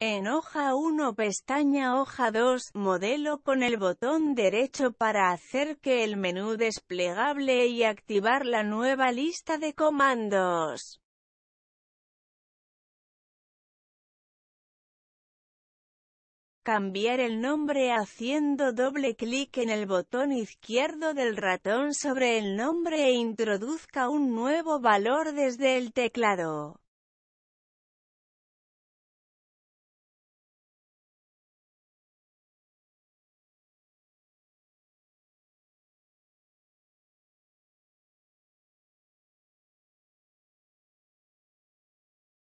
En hoja 1 pestaña hoja 2, modelo con el botón derecho para hacer que el menú desplegable y activar la nueva lista de comandos. Cambiar el nombre haciendo doble clic en el botón izquierdo del ratón sobre el nombre e introduzca un nuevo valor desde el teclado.